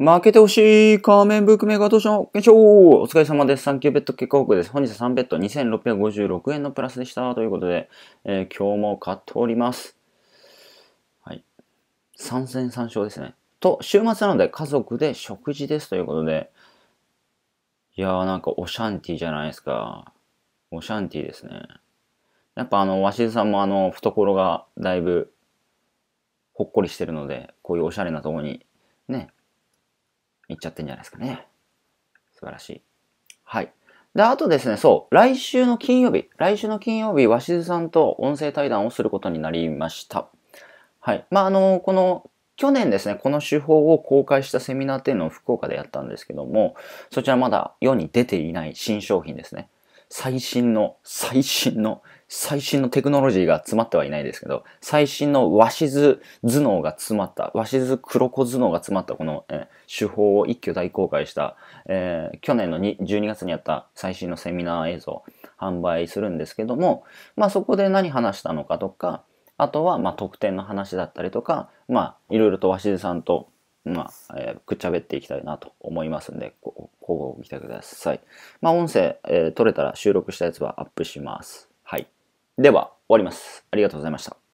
負けてほしい仮面ブックメーカー投資の検証お疲れ様です。サンキューベッド結果報告です。本日は3ベッド2656円のプラスでした。ということで、えー、今日も買っております。はい。3戦3勝ですね。と、週末なので家族で食事ですということで、いやーなんかオシャンティじゃないですか。オシャンティですね。やっぱあの、鷲津さんもあの、懐がだいぶほっこりしてるので、こういうおしゃれなとこにね、いっちゃってんじゃないですかね。素晴らしい。はい。で、あとですね、そう、来週の金曜日、来週の金曜日、鷲津さんと音声対談をすることになりました。はい。まあ、あの、この、去年ですね、この手法を公開したセミナーっていうのを福岡でやったんですけども、そちらまだ世に出ていない新商品ですね。最新の、最新の、最新のテクノロジーが詰まってはいないですけど、最新の和図頭脳が詰まった、和図黒子頭脳が詰まったこの、え手法を一挙大公開した、えー、去年の12月にあった最新のセミナー映像、販売するんですけども、まあそこで何話したのかとか、あとは、まあ、特典の話だったりとか、まあ、いろいろと和津さんと、まあ、えー、くっちゃべっていきたいなと思いますんで、こをご期待ください。まあ、音声、えー、撮れたら収録したやつはアップします。はい。では、終わります。ありがとうございました。